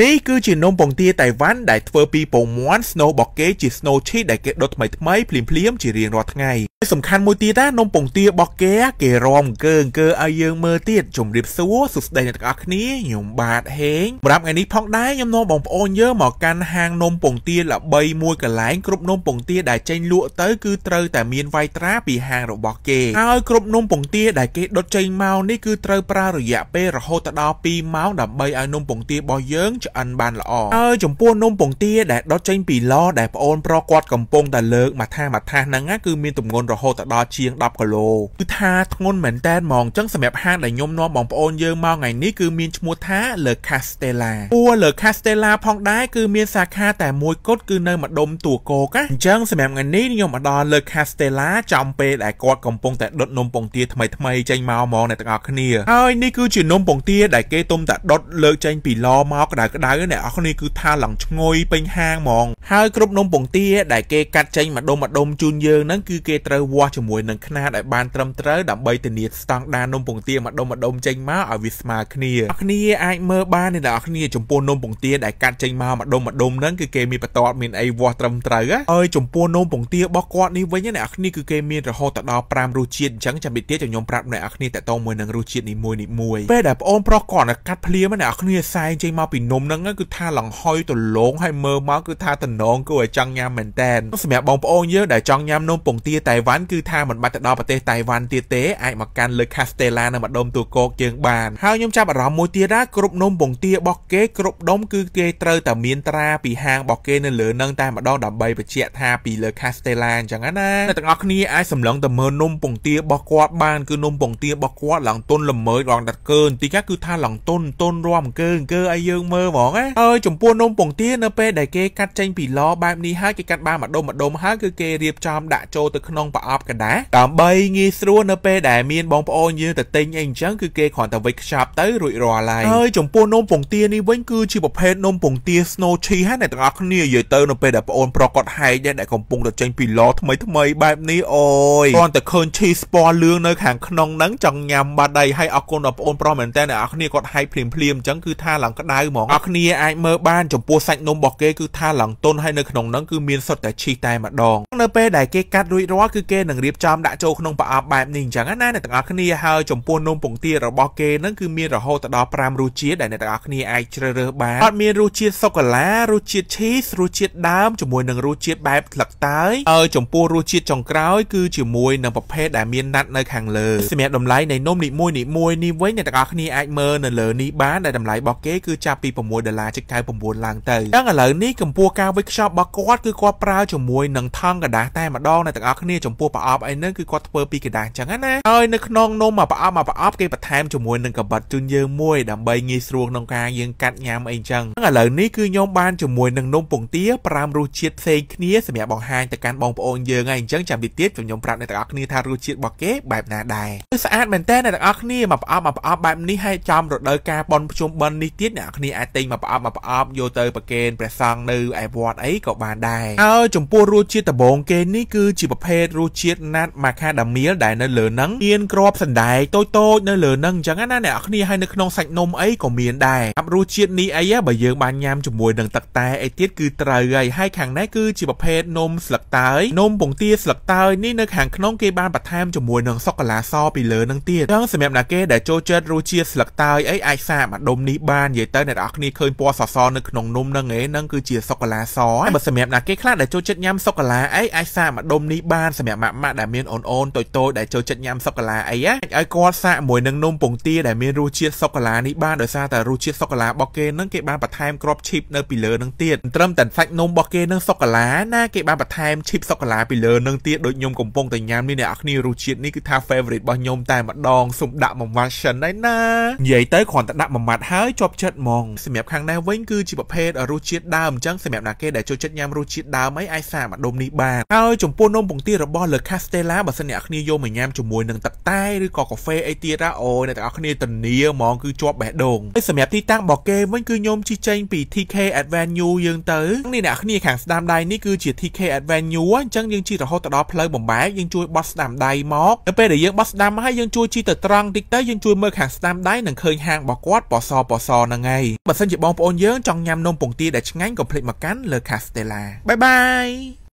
នេះគឺជានំពងទាតៃវ៉ាន់ដែលធ្វើពីពងមាន់ស្នូលបកគេជាស្នូលឈីសដែលគេដុតថ្មីៗភ្លាមៗជារៀងរាល់ថ្ងៃ។សំខាន់មួយទៀតណានំពងទារបស់គេគេរំកើអង្គើឲ្យយើងមើលទៀតជម្រាបសួរសួស្តីអ្នកទាំងអស់គ្នាខ្ញុំបាទហេងសម្រាប់ថ្ងៃនេះផងដែរខ្ញុំនាំបងប្អូនយើងមកកាន់ហាងនំពងទាល្បីមួយកន្លែងគ្រប់នំពងទាដែលចេញលក់ទៅគឺត្រូវតែមានវាយត្រាពីហាងរបស់គេហើយគ្រប់នំពងទាដែលគេដុតចេញមកនេះគឺត្រូវប្រើរយៈពេលរហូតដល់2ម៉ោងដើម្បីឲ្យនំពងទារបស់យើងឆ្អិនបានល្អហើយចំពោះនំពងទាដែលដុតចេញពីឡដែលប្អូនប្រុសគាត់កំពុងតែលើកមកថាមកថាហ្នឹងគឺមានទម្ងន់រហូតដល់ជាង10គីឡូគឺថាធ្ងន់មែនតែនហ្មងចឹងសម្រាប់ហាងដែលខ្ញុំនាំបងប្អូនយើងមកថ្ងៃនេះគឺមានឈ្មោះថា Le Castella អូ Le Castella ផងដែរគឺមានសាខាតែមួយគត់គឺនៅ ម្ដុំតួកោកណាអញ្ចឹងសម្រាប់ថ្ងៃនេះខ្ញុំមកដល់ Le Castella ចំពេលដែលគាត់កំពុងតែដុតនំពងទាថ្មីថ្មីចេញមកហ្មងអ្នកទាំងអស់គ្នាហើយនេះគឺជានំពងទាដែលគេទុំតែដុតលើកចេញពីឡមកក្តៅក្តៅអ្នកអស់គ្នាគឺថាឡើងឈ្ងុយពេញហាងហ្មងហើយគ្រប់នំពងទាដែលគេកាត់ចេញម្ដុំម្ដុំជូនយើងហ្នឹងគឺគេត្រូវត្រូវវាស់ជាមួយនឹងខ្នាតឲ្យបានត្រឹមត្រូវដើម្បីធានាស្តង់ដារនំពងទាមួយដុំមួយដុំចេញមកឲ្យវាស្មើគ្នាអ្នកគ្នាអាចមើលបានអ្នកគ្នាចំពោះនំពងទាដែលកាត់ចេញមកមួយដុំមួយដុំហ្នឹងគឺគេមានបន្ទាត់មានអីវាស់ត្រឹមត្រូវហើយចំពោះនំពងទារបស់គាត់នេះវិញអ្នកគ្នាគឺគេមានរហូតដល់5រសជាតិអញ្ចឹងចាំពីទៀតខ្ញុំប្រាប់អ្នកគ្នាតទៅមួយនឹងរសជាតិនីមួយនីមួយពេលដែលប្អូនប្រុសគាត់កាត់ភ្លាមអ្នកគ្នាសែងចេញមកពីនំហ្នឹងគឺថាលង្ហុយទៅលងហើយមើលមកគឺថាតំណងគួរឲ្យចង់ញ៉ាំមែនតើសម្រាប់បងប្អូនយើងដែលចង់ញ៉ាំនំពងទាតៃវ៉ាវ៉ាន់គឺថាមិនបាច់ទៅដល់ប្រទេសតៃវ៉ាន់ទៀតទេអាចមកកាន់លើ Castella នៅម្ដុំទូកោកយើងបានហើយខ្ញុំចាប់អារម្មណ៍មួយទៀតណាគ្រប់នំពងទារបស់គេគ្រប់ដុំគឺគេត្រូវតែមានត្រាពីហាងរបស់គេនៅលើនឹងតែម្ដងដើម្បីបញ្ជាក់ថាពីលើ Castella អញ្ចឹងណាអ្នកទាំងអស់គ្នាអាចសម្លឹងទៅមើលនំពងទារបស់គាត់បានគឺនំពងទារបស់គាត់ឡើងទុនល្មើយរងដាត់កើបន្តិចគឺថាឡើងទុនទុនរំកើអង្គើឲ្យយើងមើលហ្មងណាអើចំពោះនំពងទានៅពេលដែលគេកាត់ចេញពីឡបែបនេះហើយគេកាត់បានម្ដុំម្ដុំហើយគឺគេរៀបចំដាក់ចូលទៅក្នុងប្រប្រអប់កណ្ដាស់ដើម្បីងាយស្រួលនៅពេលដែលមានបងប្អូនយើងទៅទិញអីអញ្ចឹងគឺគេគ្រាន់តែវេចខ្ចប់ទៅរួចរាល់ហើយហើយចំពោះនំពងទានេះវិញគឺជាប្រភេទនំពងទា Snow Cheese ហើយអ្នកទាំងអស់គ្នានិយាយទៅនៅពេលដែលបងប្អូនប្រកបហែកដែលកំពុងទៅចេញពីឡថ្មីថ្មីបែបនេះអូយគ្រាន់តែឃើញ cheese ពណ៌លឿងនៅ ខាងក្នុងហ្នឹងចង់ញ៉ាំបាត់ដៃហើយអរគុណដល់បងប្អូនប្រុសមែនតើអ្នកទាំងអស់គ្នាគាត់ហែកភ្លាមភ្លាមអញ្ចឹងគឺថាឡើងក្ដៅហ្មងអ្នកគ្នាអាចមើលបានចំពោះសាច់នំរបស់គេគឺថាឡើងទន់ហើយនៅក្នុងហ្នឹងគឺមានសុទ្ធតែ cheese តែម្ដងនៅពេលដែលគេកាត់រួចរាល់គឺគេនឹងរៀបចំដាក់ចូលក្នុងប្រអប់បែបនេះអញ្ចឹងណាអ្នកទាំងអស់គ្នាហើយចំពោះនំពងទារបស់គេនឹងគឺមានរហូតដល់5រសជាតិដែលអ្នកទាំងអស់គ្នាអាចជ្រើសរើសបានអត់មានរសជាតិសូកូឡារសជាតិឈីសរសជាតិដើមជាមួយនឹងរសជាតិបែបថ្លឹកតើយហើយចំពោះរសជាតិចុងក្រោយគឺជាមួយនឹងប្រភេទដែលមានណាត់នៅខាងលើសម្រាប់តម្លៃនៃនំនីមួយនីមួយនេះវិញអ្នកទាំងអស់គ្នាអាចមើលនៅលើនេះបានដែលតម្លៃរបស់គេគឺចាប់ពី6ដុល្លារចុច99ឡើងទៅអញ្ចឹងឥឡូវនេះកម្ពុជាការវេចខ្ចប់របស់គាត់គឺគាត់ប្រើជាមួយនឹងថង់กระดาษតែម្ដងអ្នកទាំងអស់គ្នាចំចំពោះប្រអប់អីហ្នឹងគឺគាត់ធ្វើពីกระดาษចឹងណាហើយនៅក្នុងនំមួយប្រអប់មួយប្រអប់គេបន្ថែមជាមួយនឹងកបិតជូនយើងមួយដើម្បីងាយស្រួលក្នុងការយើងកាត់ញ៉ាំអីចឹងឥឡូវនេះគឺខ្ញុំបានជាមួយនឹងនំពងទា5រសជាតិផ្សេងគ្នាសម្រាប់បង្ហាញទៅកាន់បងប្អូនយើងហើយអញ្ចឹងចាំតិចទៀតខ្ញុំប្រាប់អ្នកទាំងអស់គ្នាថារសជាតិរបស់គេបែបណាដែរគឺស្អាតមែនតើអ្នកទាំងអស់គ្នាមកប្រអប់មកប្រអប់បែបនេះហើយចំរដូវកាលបន់ភ្ជុំបន់នេះទៀតអ្នកទាំងអស់គ្នាអាចទិញមកប្រអប់មកប្រអប់យកទៅប្រគេនព្រះសង្ឃនៅឯវត្តអីក៏បានដែរហើយចំពោះរសជាតិដំបងគេនេះគឺជាប្រភេទររសជាតិណាត់ម៉ាខាដាមៀលដែលនៅលើនឹងមានក្របសណ្ដែកតូចតូចនៅលើនឹងអញ្ចឹងណាអ្នកគ្នាហើយនៅក្នុងសាច់នំអីក៏មានដែរអាប់រសជាតិនេះអីបើយើងបានញ៉ាំជាមួយនឹងទឹកតែអីទៀតគឺត្រូវហើយហើយខាងនេះគឺជាប្រភេទនំស្លឹកតើយនំពងទាស្លឹកតើយនេះនៅខាងក្នុងគេបានបន្ថែមជាមួយនឹងសូកូឡាសពីលើនឹងទៀតអញ្ចឹងសម្រាប់អ្នកគេដែលចូលចិត្តរសជាតិស្លឹកតើយអីអាចសាកមកដុំនេះបាននិយាយទៅអ្នកនរគ្នាឃើញពណ៌សសនៅក្នុងនំនឹងឯងនឹងគឺជាសូកូឡាសហើយបើសម្រាប់អ្នកគេខ្លះដែលចូលចិត្តញ៉ាំសូកូឡាអីអាចសាកមកដុំនេះបានសម្រាប់អ្នកម៉ាក់ម៉ាក់ដែលមានអូនអូនតូចតូចដែលចូលចិត្តញ៉ាំសូកូឡាអីណាអាចឲ្យគាត់សាកមួយនឹងនំពងទាដែលមានរសជាតិសូកូឡានេះបានដោយសារតែរសជាតិសូកូឡារបស់គេនឹងគេបានបន្ថែមគ្រាប់ឈីបនៅពីលើនឹងទៀតត្រឹមតែសាច់នំរបស់គេនឹងសូកូឡាណាគេបានបន្ថែមឈីបសូកូឡាពីលើនឹងទៀតដូចខ្ញុំកំពុងតែញ៉ាំនេះអ្នកអរគ្នារសជាតិនេះគឺថា favorite របស់ខ្ញុំតែម្ដងសុំដាក់មួយវ៉ាក់សិនហើយណានិយាយទៅគ្រាន់តែដាក់មួយម៉ាត់ហើយជាប់ចិត្តហ្មងសម្រាប់ខាងនេះវិញគឺជាប្រភេទរសជាតិដើមអញ្ចឹងសម្រាប់អ្នកគេដែលចូលចិត្តញ៉ាំរសជាតិដើមអីអាចសាកមួយដុំនេះបានហើយចំពោះនំពងទារបស់របស់ Le Castella បើសិនអ្នកគ្នាយកមកញ៉ាំជាមួយនឹងទឹកតែឬក៏កាហ្វេអីទៀតណាអូអ្នកទាំងអស់គ្នាធានាហ្មងគឺជាប់បេះដូងហើយសម្រាប់ទីតាំងរបស់គេវិញគឺខ្ញុំជិះចេញពី TK Avenue យើងទៅនេះអ្នកគ្នាខាងស្ដាំដៃនេះគឺជា TK Avenue អញ្ចឹងយើងជិះរហូតទៅដល់ផ្លូវបំបែកយើងជួយបត់ស្ដាំដៃមកនៅពេលដែលយើងបត់ស្ដាំហើយយើងជួយជិះទៅត្រង់តិចទៅយើងជួយមើលខាងស្ដាំដៃនិងឃើញហាងរបស់គាត់បសបសហ្នឹងហើយបើសិនជាបងប្អូនយើងចង់ញ៉ាំនំពងទាដែលឆ្ងាញ់កុំភ្លេចមកកាន់ Le Castella បាយបាយ